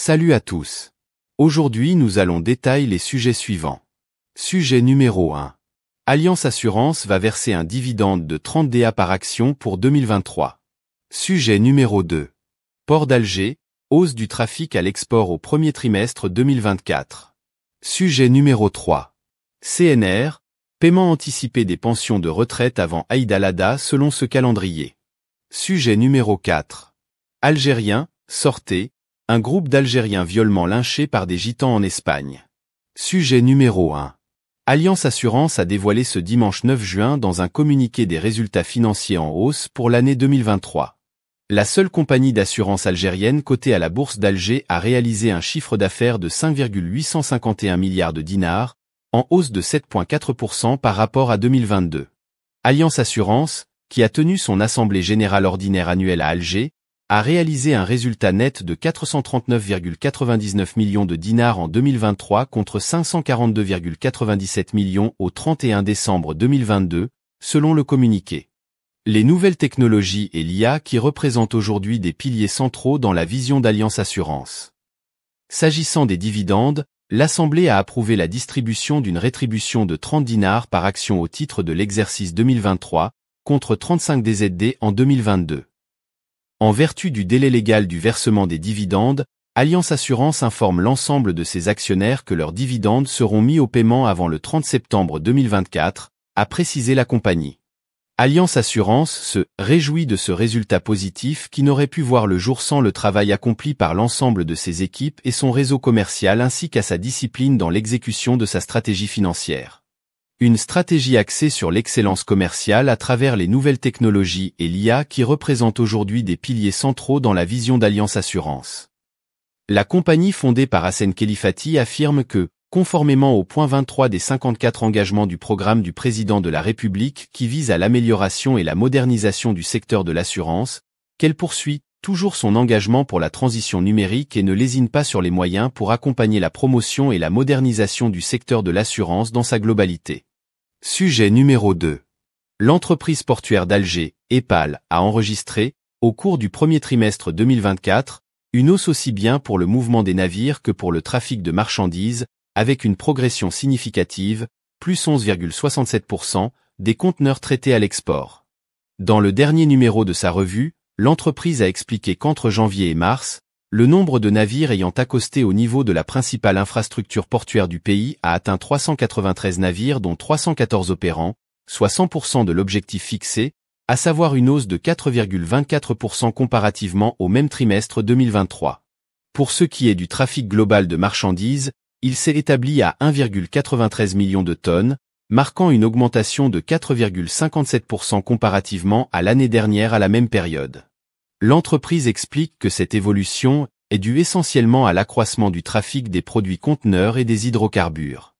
Salut à tous. Aujourd'hui nous allons détailler les sujets suivants. Sujet numéro 1. Alliance Assurance va verser un dividende de 30 DA par action pour 2023. Sujet numéro 2. Port d'Alger, hausse du trafic à l'export au premier trimestre 2024. Sujet numéro 3. CNR, paiement anticipé des pensions de retraite avant Aïd al selon ce calendrier. Sujet numéro 4. Algérien, sortez, un groupe d'Algériens violemment lynchés par des gitans en Espagne. Sujet numéro 1. Alliance Assurance a dévoilé ce dimanche 9 juin dans un communiqué des résultats financiers en hausse pour l'année 2023. La seule compagnie d'assurance algérienne cotée à la bourse d'Alger a réalisé un chiffre d'affaires de 5,851 milliards de dinars, en hausse de 7,4% par rapport à 2022. Alliance Assurance, qui a tenu son assemblée générale ordinaire annuelle à Alger, a réalisé un résultat net de 439,99 millions de dinars en 2023 contre 542,97 millions au 31 décembre 2022, selon le communiqué. Les nouvelles technologies et l'IA qui représentent aujourd'hui des piliers centraux dans la vision d'Alliance Assurance. S'agissant des dividendes, l'Assemblée a approuvé la distribution d'une rétribution de 30 dinars par action au titre de l'exercice 2023, contre 35 DZD en 2022. En vertu du délai légal du versement des dividendes, Alliance Assurance informe l'ensemble de ses actionnaires que leurs dividendes seront mis au paiement avant le 30 septembre 2024, a précisé la compagnie. Alliance Assurance se réjouit de ce résultat positif qui n'aurait pu voir le jour sans le travail accompli par l'ensemble de ses équipes et son réseau commercial ainsi qu'à sa discipline dans l'exécution de sa stratégie financière. Une stratégie axée sur l'excellence commerciale à travers les nouvelles technologies et l'IA qui représentent aujourd'hui des piliers centraux dans la vision d'Alliance Assurance. La compagnie fondée par Hassan Kelifati affirme que, conformément au point 23 des 54 engagements du programme du président de la République qui vise à l'amélioration et la modernisation du secteur de l'assurance, qu'elle poursuit toujours son engagement pour la transition numérique et ne lésine pas sur les moyens pour accompagner la promotion et la modernisation du secteur de l'assurance dans sa globalité. Sujet numéro 2. L'entreprise portuaire d'Alger, EPAL, a enregistré, au cours du premier trimestre 2024, une hausse aussi bien pour le mouvement des navires que pour le trafic de marchandises, avec une progression significative, plus 11,67%, des conteneurs traités à l'export. Dans le dernier numéro de sa revue, l'entreprise a expliqué qu'entre janvier et mars, le nombre de navires ayant accosté au niveau de la principale infrastructure portuaire du pays a atteint 393 navires dont 314 opérants, soit 100% de l'objectif fixé, à savoir une hausse de 4,24% comparativement au même trimestre 2023. Pour ce qui est du trafic global de marchandises, il s'est établi à 1,93 million de tonnes, marquant une augmentation de 4,57% comparativement à l'année dernière à la même période l'entreprise explique que cette évolution est due essentiellement à l'accroissement du trafic des produits conteneurs et des hydrocarbures.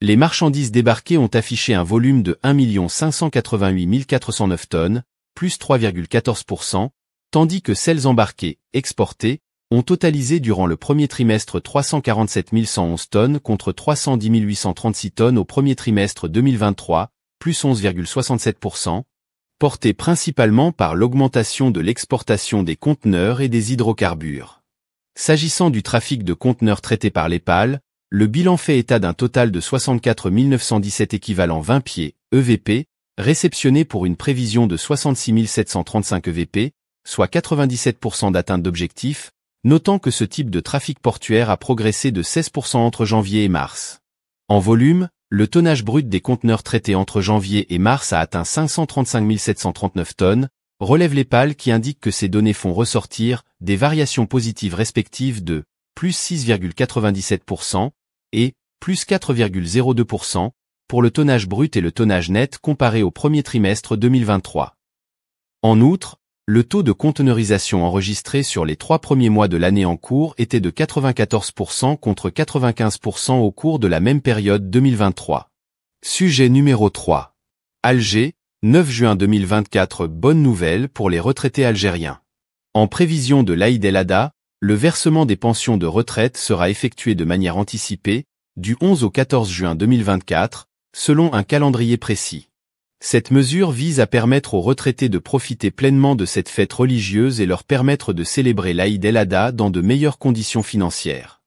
Les marchandises débarquées ont affiché un volume de 1 588 409 tonnes, plus 3,14%, tandis que celles embarquées, exportées, ont totalisé durant le premier trimestre 347 111 tonnes contre 310 836 tonnes au premier trimestre 2023, plus 11,67%, Porté principalement par l'augmentation de l'exportation des conteneurs et des hydrocarbures. S'agissant du trafic de conteneurs traités par l'EPAL, le bilan fait état d'un total de 64 917 équivalents 20 pieds, EVP, réceptionnés pour une prévision de 66 735 EVP, soit 97% d'atteinte d'objectif, notant que ce type de trafic portuaire a progressé de 16% entre janvier et mars. En volume, le tonnage brut des conteneurs traités entre janvier et mars a atteint 535 739 tonnes, relève l'EPAL qui indique que ces données font ressortir des variations positives respectives de plus 6,97% et plus 4,02% pour le tonnage brut et le tonnage net comparé au premier trimestre 2023. En outre, le taux de conteneurisation enregistré sur les trois premiers mois de l'année en cours était de 94% contre 95% au cours de la même période 2023. Sujet numéro 3. Alger, 9 juin 2024 Bonne nouvelle pour les retraités algériens. En prévision de l'Aïd el Adha, le versement des pensions de retraite sera effectué de manière anticipée, du 11 au 14 juin 2024, selon un calendrier précis. Cette mesure vise à permettre aux retraités de profiter pleinement de cette fête religieuse et leur permettre de célébrer l'Aïd el Adha dans de meilleures conditions financières.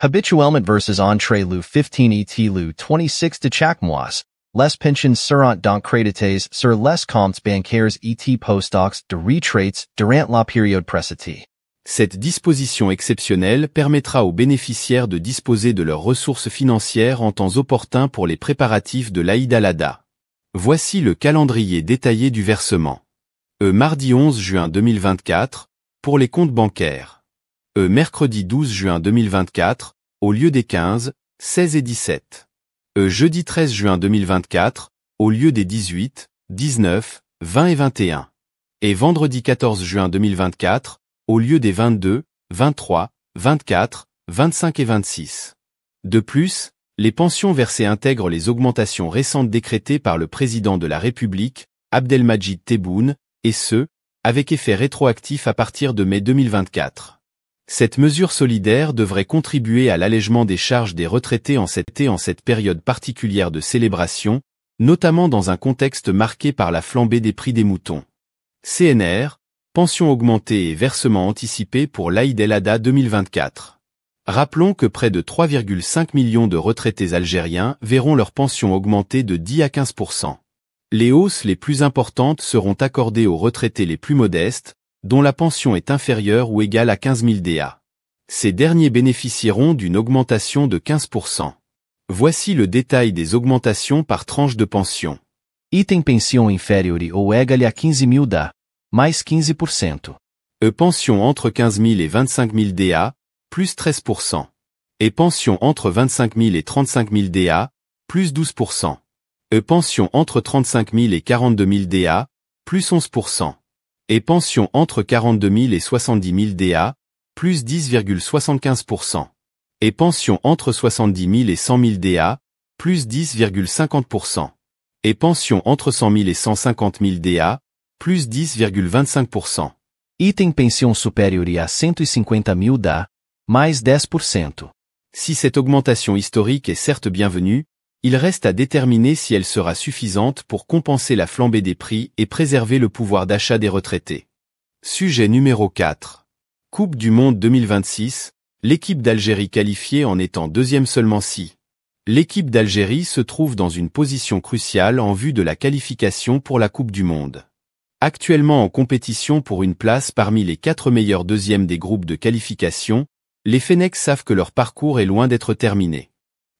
Habituellement versus entre le 15 ET le 26 de chaque mois, les pensions seront donc créditées sur les comptes bancaires et post-docs de retraites durant la période précédente. Cette disposition exceptionnelle permettra aux bénéficiaires de disposer de leurs ressources financières en temps opportun pour les préparatifs de l'Aïd el adha Voici le calendrier détaillé du versement. E mardi 11 juin 2024, pour les comptes bancaires. E mercredi 12 juin 2024, au lieu des 15, 16 et 17. E jeudi 13 juin 2024, au lieu des 18, 19, 20 et 21. Et vendredi 14 juin 2024, au lieu des 22, 23, 24, 25 et 26. De plus, les pensions versées intègrent les augmentations récentes décrétées par le président de la République, Abdelmajid Tebboune, et ce, avec effet rétroactif à partir de mai 2024. Cette mesure solidaire devrait contribuer à l'allègement des charges des retraités en cette, en cette période particulière de célébration, notamment dans un contexte marqué par la flambée des prix des moutons. CNR, pension augmentée et versement anticipé pour l'Aïd el-Adha 2024. Rappelons que près de 3,5 millions de retraités algériens verront leur pension augmenter de 10 à 15 Les hausses les plus importantes seront accordées aux retraités les plus modestes, dont la pension est inférieure ou égale à 15 000 DA. Ces derniers bénéficieront d'une augmentation de 15 Voici le détail des augmentations par tranche de pension. Item pension inferior ou égale à 15 000 DA, mais 15%. E pension entre 15 000 et 25 000 DA, plus 13%. Et pension entre 25 000 et 35 000 DA, plus 12%. Et pension entre 35 000 et 42 000 DA, plus 11%. Et pension entre 42 000 et 70 000 DA, plus 10,75%. Et pension entre 70 000 et 100 000 DA, plus 10,50%. Et pension entre 100 000 et 150 000 DA, plus 10,25%. Item pension supérieure à 150 000 DA, mais 10%. Si cette augmentation historique est certes bienvenue, il reste à déterminer si elle sera suffisante pour compenser la flambée des prix et préserver le pouvoir d'achat des retraités. Sujet numéro 4. Coupe du Monde 2026, l'équipe d'Algérie qualifiée en étant deuxième seulement si. L'équipe d'Algérie se trouve dans une position cruciale en vue de la qualification pour la Coupe du Monde. Actuellement en compétition pour une place parmi les quatre meilleurs deuxièmes des groupes de qualification, les Fennecs savent que leur parcours est loin d'être terminé.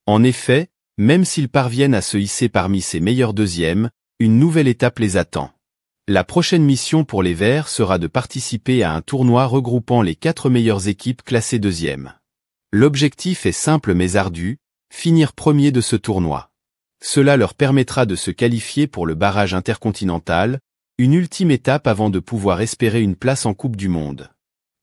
En effet, même s'ils parviennent à se hisser parmi ces meilleurs deuxièmes, une nouvelle étape les attend. La prochaine mission pour les Verts sera de participer à un tournoi regroupant les quatre meilleures équipes classées deuxièmes. L'objectif est simple mais ardu, finir premier de ce tournoi. Cela leur permettra de se qualifier pour le barrage intercontinental, une ultime étape avant de pouvoir espérer une place en Coupe du Monde.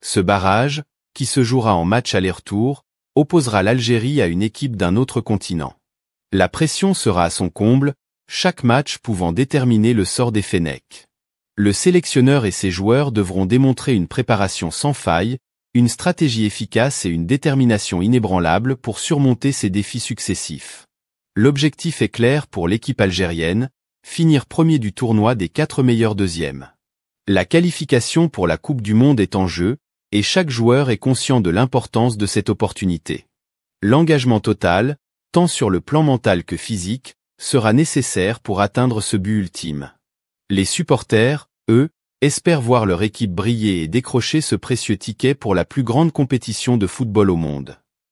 Ce barrage, qui se jouera en match aller-retour, opposera l'Algérie à une équipe d'un autre continent. La pression sera à son comble, chaque match pouvant déterminer le sort des Fenech. Le sélectionneur et ses joueurs devront démontrer une préparation sans faille, une stratégie efficace et une détermination inébranlable pour surmonter ces défis successifs. L'objectif est clair pour l'équipe algérienne, finir premier du tournoi des quatre meilleurs deuxièmes. La qualification pour la Coupe du Monde est en jeu, et chaque joueur est conscient de l'importance de cette opportunité. L'engagement total, tant sur le plan mental que physique, sera nécessaire pour atteindre ce but ultime. Les supporters, eux, espèrent voir leur équipe briller et décrocher ce précieux ticket pour la plus grande compétition de football au monde.